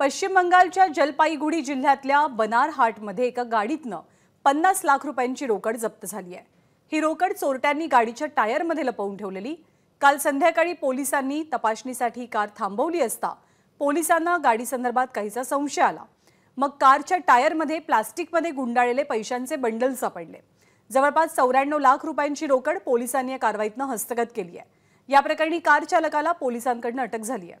पश्चिम बंगालच्या जलपाईगुडी जिल्ह्यातल्या बनारहाटमध्ये एका गाडीतनं पन्नास लाख रुपयांची रोकड जप्त झाली आहे ही रोकड चोरट्यांनी गाडीच्या टायरमध्ये लपवून ठेवलेली काल संध्याकाळी पोलिसांनी तपासणीसाठी कार थांबवली असता पोलिसांना गाडीसंदर्भात काहीसा संशय आला मग कारच्या टायरमध्ये प्लास्टिकमध्ये गुंडाळलेले पैशांचे बंडल सापडले जवळपास चौऱ्याण्णव लाख रुपयांची रोकड पोलिसांनी या कारवाईतनं हस्तगत केली आहे या प्रकरणी कार चालकाला पोलिसांकडून अटक झाली आहे